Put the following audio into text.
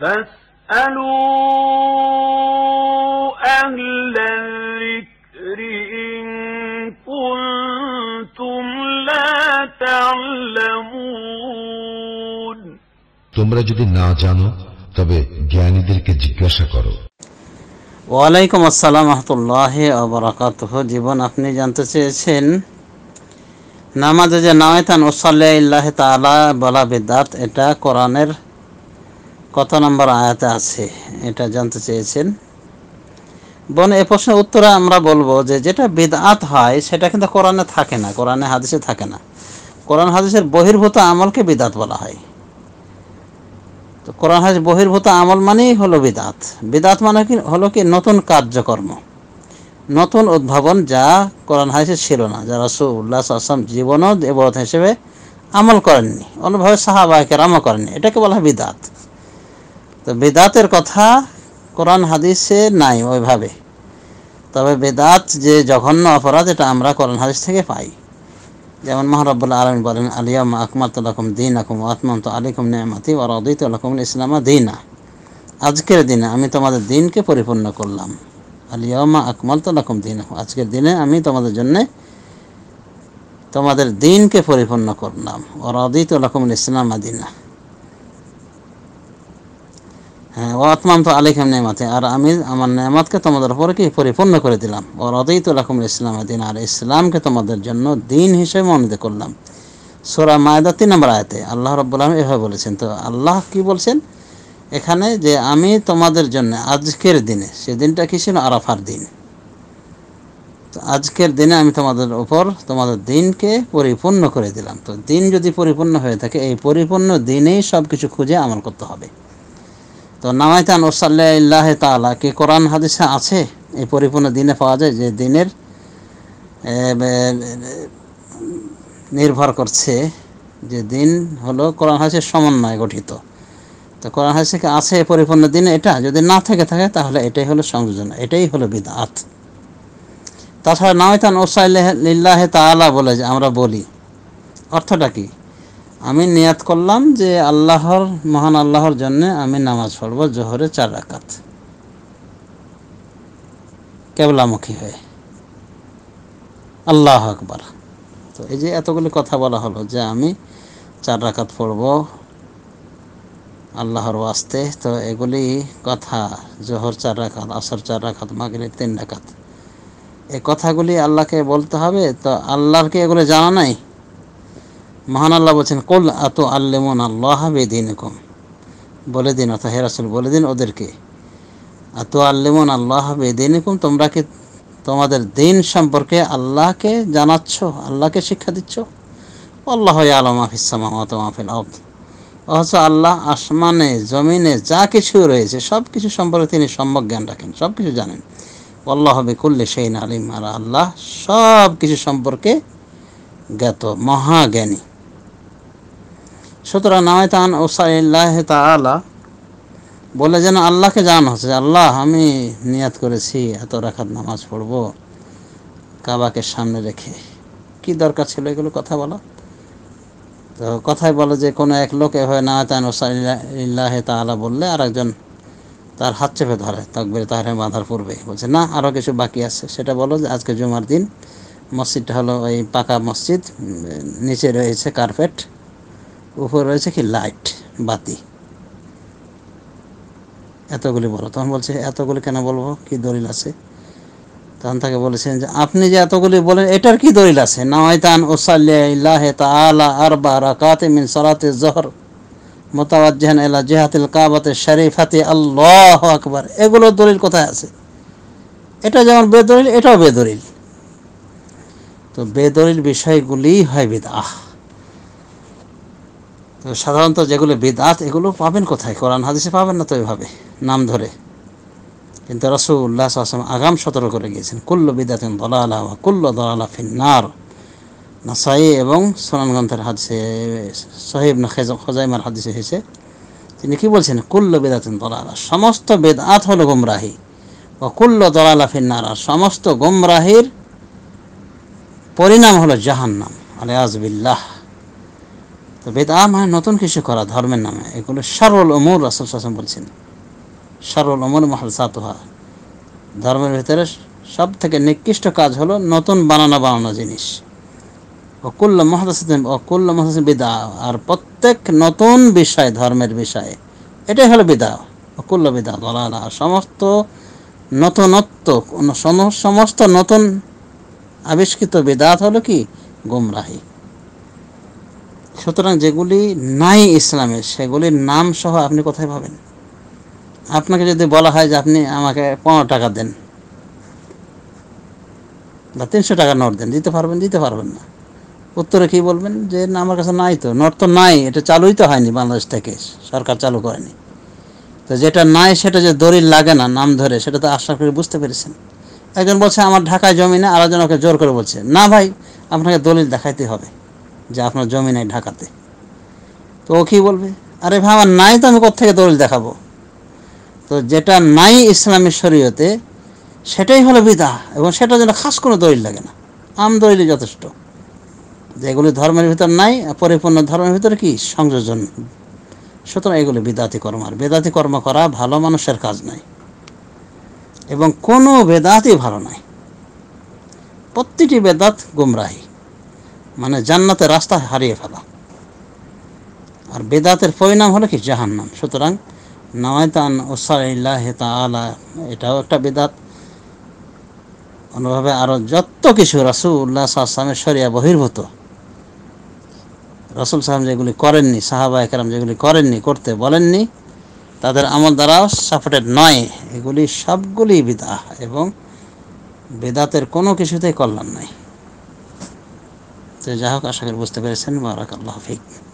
فاسألوا أهل الذكر إن كنتم لا تعلمون তোমরা যদি না জানো তবে জ্ঞানীদেরকে জিজ্ঞাসা করো ওয়ালাইকুম আসসালাম রহমতুল্লাহ আবরাকাত জীবন আপনি জানতে চেয়েছেন নামাজে যে নাওয়েতান ওসাল্লাহ তালা বলা বিদাত এটা কোরআনের কত নম্বর আয়াতে আছে এটা জানতে চেয়েছেন বোন এ প্রশ্নের উত্তরে আমরা বলবো যে যেটা বেদাত হয় সেটা কিন্তু কোরআনে থাকে না কোরআনে হাদিসে থাকে না কোরআন হাদিসের বহির্ভূত আমলকে বিদাত বলা হয় তো কোরআন হাদিস বহির্ভূত আমল মানেই হলো বিদাত বিদাত মানে কি হলো কি নতুন কার্যকর্ম নতুন উদ্ভাবন যা কোরআন হাদিসে ছিল না যা রসুল্লাহ আসলাম জীবন দেবত হিসেবে আমল করেননি অন্যভাবে সাহাবাহিকের আমল করেননি এটাকে বলা হয় বিদাত তো বেদাতের কথা কোরআন হাদিসে নাই ওইভাবে তবে বেদাত যে জঘন্য অপরাধ এটা আমরা কোরআন হাদিস থেকে পাই যেমন মহারবুল্লা আলমী বলেন আলিয়াম আকমাত আলকুম দিন আকুম আত্মন্ত আলিকুম নেমাতি ওর অদিত আলকুম ইসলামা দিনা আজকের দিনে আমি তোমাদের দিনকে পরিপূর্ণ করলাম আলিয়ামা আকমাল রকম দিন আজকের দিনে আমি তোমাদের জন্যে তোমাদের দিনকে পরিপূর্ণ করলাম ওর অদিত আলকুম ইসলামা দিনা হ্যাঁ ও আত্মাম তো আলিখাম নেমাতে আর আমি আমার নেমাতকে তোমাদের উপরে কি পরিপূর্ণ করে দিলাম ও রদিত রাখুম ইসলাম দিন আর ইসলামকে তোমাদের জন্য দিন হিসেবে মনোনীত করলাম সোরা মায়দা তিন নম্বর আয়তে আল্লাহ রব্বুল আলম এভাবে বলেছেন তো আল্লাহ কি বলছেন এখানে যে আমি তোমাদের জন্য আজকের দিনে সে দিনটা কি ছিল আরাফার দিন তো আজকের দিনে আমি তোমাদের ওপর তোমাদের দিনকে পরিপূর্ণ করে দিলাম তো দিন যদি পরিপূর্ণ হয়ে থাকে এই পরিপূর্ণ দিনেই সব কিছু খুঁজে আমল করতে হবে তো নামাইতান ওসাল্লাহ ইল্লাহ তালা কি কোরআন হাদিসে আছে এই পরিপূর্ণ দিনে পাওয়া যায় যে দিনের নির্ভর করছে যে দিন হলো কোরআন হাসির সমন্বয়ে গঠিত তো কোরআন কি আছে পরিপূর্ণ দিন এটা যদি না থেকে থাকে তাহলে এটাই হলো সংযোজন এটাই হলো বিদাত তাছাড়া নামাইতান ওসাইল্লাহ তালা বলে যে আমরা বলি অর্থটা কী আমি নিয়াত করলাম যে আল্লাহর মহান আল্লাহর জন্য আমি নামাজ পড়ব জোহরে চার রাকাত কেবলামুখী হয়ে আল্লাহ আকবার তো এই যে এতগুলি কথা বলা হলো যে আমি চার রাকাত পড়ব আল্লাহর ওয়াস্তে তো এগুলি কথা জোহর চার রাখাত আসর চার রাখাত মাগরিব তিন রাখাত এ কথাগুলি আল্লাহকে বলতে হবে তো আল্লাহর কি এগুলো জানা নাই মহান আল্লাহ বলছেন কোল আত আল্লেমন আল্লাহ বেদিন কম বলে দিন অর্থাৎ হেরাসুল বলে দিন ওদেরকে আত আল্লেমন আল্লাহ বেদিন কম তোমরা কি তোমাদের দিন সম্পর্কে আল্লাহকে জানাচ্ছ আল্লাহকে শিক্ষা দিচ্ছ আল্লাহ আলম আফিসাম মাফিল আউদ অথচ আল্লাহ আসমানে জমিনে যা কিছু রয়েছে সব কিছু সম্পর্কে তিনি সম্যক জ্ঞান রাখেন সব কিছু জানেন আল্লাহ হবে করলে সেই নালিম আর আল্লাহ সব কিছু সম্পর্কে জ্ঞাত মহাজ্ঞানী সুতরাং নামাইতান ওসাইল্লাহ তালা বলে যেন আল্লাহকে জান হচ্ছে আল্লাহ আমি নিয়াত করেছি এত রাখাত নামাজ পড়ব কাবাকে সামনে রেখে কি দরকার ছিল এগুলো কথা বলা তো কথায় বলে যে কোনো এক লোক এভাবে নামাইতান ওসাইল্লাহ তালা বললে আর একজন তার হাত চেপে ধরে তকবির তাহারে বাঁধার পূর্বে বলছে না আরও কিছু বাকি আছে সেটা বলো যে আজকে জুমার দিন মসজিদটা হলো ওই পাকা মসজিদ নিচে রয়েছে কার্পেট উপর রয়েছে কি লাইট বাতি এতগুলি বলো তখন বলছে এতগুলি কেন বলবো কি দলিল আছে তখন তাকে বলেছেন যে আপনি যে এতগুলি বলেন এটার কি দলিল আছে নাওয়াইতান ওসাল্লাহ তালা আরবা রাকাতে মিন সালাতে জহর মোতাবাজ্জাহান এলা জেহাতিল কাবাতে শরীফাতে আল্লাহ আকবার এগুলো দলিল কোথায় আছে এটা যেমন বেদলিল এটাও বেদলিল তো বেদলিল বিষয়গুলি হয় বিদাহ সাধারণত যেগুলো বেদাত এগুলো পাবেন কোথায় কোরআন হাদিসে পাবেন না তো এভাবে নাম ধরে কিন্তু রসুল্লাহ আসলাম আগাম সতর্ক করে গিয়েছেন কুল্ল বিদাতিন দলালা বা কুল্ল দলালা ফিন্নার নাসাই এবং সোনান গ্রন্থের হাদিসে সাহেব না খজাইমার হাদিসে হয়েছে তিনি কী বলছেন কুল্ল বেদাতিন দলালা সমস্ত বেদাত হলো গুমরাহি ও কুল্ল দলালা ফিন্নার আর সমস্ত গোমরাহির পরিণাম হলো জাহান্নাম আলে আজবিল্লাহ তো বেদা মানে নতুন কিছু করা ধর্মের নামে এগুলো সরল অমর রাসুল শাসন বলছেন সরল অমর সাতুহা ধর্মের ভিতরে সব থেকে নিকৃষ্ট কাজ হলো নতুন বানানো বানানো জিনিস অকুল্ল মহাদাসিন অকুল্ল মহাদাস বিদা আর প্রত্যেক নতুন বিষয় ধর্মের বিষয়ে এটাই হলো বিদা অকুল্ল বিদা দলালা সমস্ত নতুনত্ব সমস্ত নতুন আবিষ্কৃত বিদাত হলো কি গুমরাহী সুতরাং যেগুলি নাই ইসলামের সেগুলির নাম সহ আপনি কোথায় পাবেন আপনাকে যদি বলা হয় যে আপনি আমাকে পনেরো টাকা দেন বা তিনশো টাকা নোট দেন দিতে পারবেন দিতে পারবেন না উত্তরে কী বলবেন যে না আমার কাছে নাই তো নোট তো নাই এটা চালুই তো হয়নি বাংলাদেশ থেকে সরকার চালু করেনি তো যেটা নাই সেটা যে দড়ির লাগে না নাম ধরে সেটা তো আশা করে বুঝতে পেরেছেন একজন বলছে আমার ঢাকায় জমি না আরেকজন ওকে জোর করে বলছে না ভাই আপনাকে দলিল দেখাইতে হবে যে আপনার জমি নাই ঢাকাতে তো ও কী বলবে আরে ভাই আমার নাই তো আমি কোথেকে দলিল দেখাবো তো যেটা নাই ইসলামের শরীয়তে সেটাই হলো বিদা এবং সেটার জন্য খাস কোনো দলিল লাগে না আম দলিল যথেষ্ট যেগুলি ধর্মের ভিতর নাই পরিপূর্ণ ধর্মের ভিতরে কি সংযোজন সুতরাং এগুলি বেদাতি কর্ম আর বেদাতি কর্ম করা ভালো মানুষের কাজ নাই এবং কোনো বেদাতি ভালো নয় প্রতিটি বেদাত গুমরাহী মানে জান্নাতের রাস্তা হারিয়ে ফেলা আর বেদাতের পরিণাম হলো কি জাহান্নাম সুতরাং নামায়তান ওসাল্লাহ তালা এটাও একটা বেদাত অনুভাবে আরও যত কিছু উল্লাহ সাহসামের সরিয়া বহির্ভূত রাসুল সাহেব যেগুলি করেননি সাহাবা একরাম যেগুলি করেননি করতে বলেননি তাদের আমল দ্বারাও সাপোর্টেড নয় এগুলি সবগুলি বিদা এবং বেদাতের কোনো কিছুতেই কল্যাণ নাই تجاهك أشرف البوست بارسا بارك الله فيك